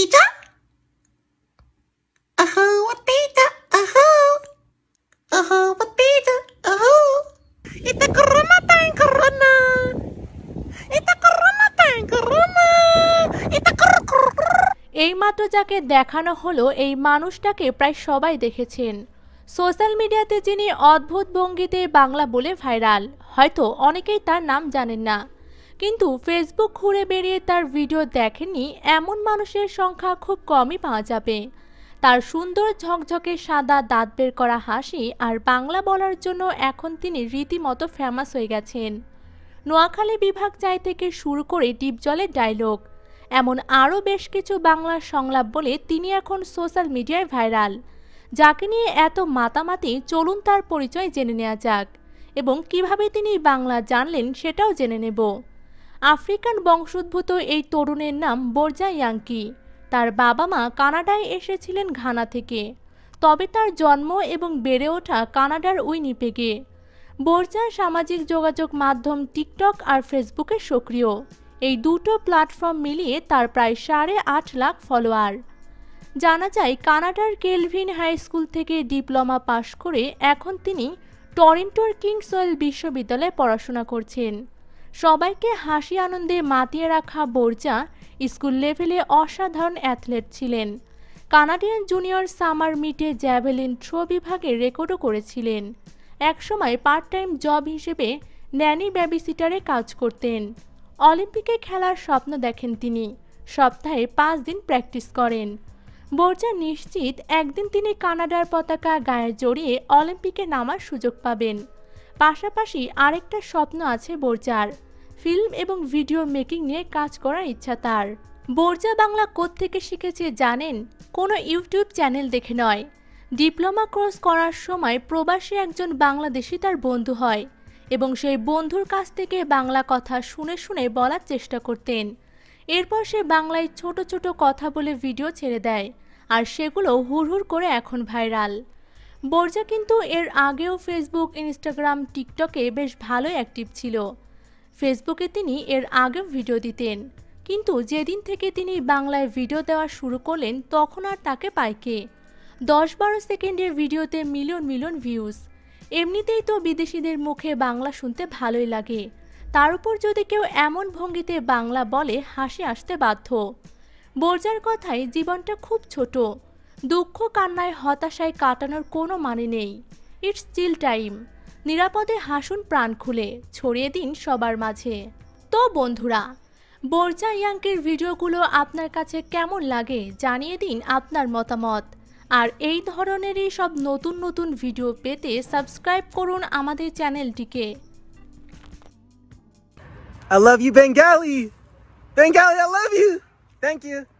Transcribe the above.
Tita? Uh-huh, Tita, uh-huh. Uh-huh, Tita, uh-huh. It's a corona time, corona. It's a corona time, corona. It's a corona. এইমাত্র যাকে দেখানো হলো এই মানুষটাকে প্রায় সবাই দেখেছেন সোশ্যাল মিডিয়াতে যিনি অদ্ভুত ভঙ্গিতে বাংলা বলে ভাইরাল হয়তো অনেকেই তার নাম জানেন না কিন্তু ফেসবুক ঘুরে বেরিয়ে তার ভিডিও দেখেনি এমন মানুষের সংখ্যা খুব কমই পাওয়া যাবে তার সুন্দর ঝকঝকে সাদা দাঁত বের করা হাসি আর বাংলা বলার জন্য এখন তিনি রীতিমতো ফেমাস হয়ে গেছেন নোয়াখালী বিভাগ চাই থেকে শুরু করে ডিপজলের ডায়লগ এমন আরও বেশ কিছু বাংলা সংলাপ বলে তিনি এখন সোশ্যাল মিডিয়ায় ভাইরাল যাকে নিয়ে এত মাতামাতি চলুন তার পরিচয় জেনে নেওয়া যাক এবং কিভাবে তিনি বাংলা জানলেন সেটাও জেনে নেব আফ্রিকান বংশোদ্ভূত এই তরুণের নাম বোরজা ইয়াঙ্কি তার বাবা মা কানাডায় এসেছিলেন ঘানা থেকে তবে তার জন্ম এবং বেড়ে ওঠা কানাডার উইনিপেগে বোরজা সামাজিক যোগাযোগ মাধ্যম টিকটক আর ফেসবুকে সক্রিয় এই দুটো প্ল্যাটফর্ম মিলিয়ে তার প্রায় সাড়ে আট লাখ ফলোয়ার জানা যায় কানাডার কেলভিন হাই স্কুল থেকে ডিপ্লোমা পাশ করে এখন তিনি টরেন্টোর কিংসওয়েল বিশ্ববিদ্যালয়ে পড়াশোনা করছেন সবাইকে হাসি আনন্দে মাতিয়ে রাখা বোরজা স্কুল লেভেলে অসাধারণ অ্যাথলেট ছিলেন কানাডিয়ান জুনিয়র সামার মিটে জ্যাভেলিন থ্রো বিভাগে রেকর্ডও করেছিলেন একসময় পার্ট টাইম জব হিসেবে ন্যানি ব্যাবিসিটারে কাজ করতেন অলিম্পিকে খেলার স্বপ্ন দেখেন তিনি সপ্তাহে পাঁচ দিন প্র্যাকটিস করেন বোরজা নিশ্চিত একদিন তিনি কানাডার পতাকা গায়ে জড়িয়ে অলিম্পিকে নামার সুযোগ পাবেন পাশাপাশি আরেকটা স্বপ্ন আছে বোরজার ফিল্ম এবং ভিডিও মেকিং নিয়ে কাজ করার ইচ্ছা তার বোরজা বাংলা থেকে শিখেছে জানেন কোনো ইউটিউব চ্যানেল দেখে নয় ডিপ্লোমা কোর্স করার সময় প্রবাসী একজন বাংলাদেশি তার বন্ধু হয় এবং সেই বন্ধুর কাছ থেকে বাংলা কথা শুনে শুনে বলার চেষ্টা করতেন এরপর সে বাংলায় ছোট ছোট কথা বলে ভিডিও ছেড়ে দেয় আর সেগুলো হুড় হুড় করে এখন ভাইরাল বর্জা কিন্তু এর আগেও ফেসবুক ইনস্টাগ্রাম টিকটকে বেশ ভালোই অ্যাক্টিভ ছিল ফেসবুকে তিনি এর আগেও ভিডিও দিতেন কিন্তু যেদিন থেকে তিনি বাংলায় ভিডিও দেওয়া শুরু করলেন তখন আর তাকে পাইকে দশ বারো সেকেন্ডের ভিডিওতে মিলিয়ন মিলিয়ন ভিউজ এমনিতেই তো বিদেশিদের মুখে বাংলা শুনতে ভালোই লাগে তার উপর যদি কেউ এমন ভঙ্গিতে বাংলা বলে হাসি আসতে বাধ্য বর্জার কথায় জীবনটা খুব ছোট দুঃখ কান্নায় হতাশায় কাটানোর কোনো মানে নেই ইটস চিল টাইম নিরাপদে হাসুন প্রাণ খুলে ছড়িয়ে দিন সবার মাঝে তো বন্ধুরা বর্জা ইয়াঙ্কের ভিডিওগুলো আপনার কাছে কেমন লাগে জানিয়ে দিন আপনার মতামত আর এই ধরনেরই সব নতুন নতুন ভিডিও পেতে সাবস্ক্রাইব করুন আমাদের চ্যানেলটিকে I love you, Bengali. Bengali, I love you. Thank you.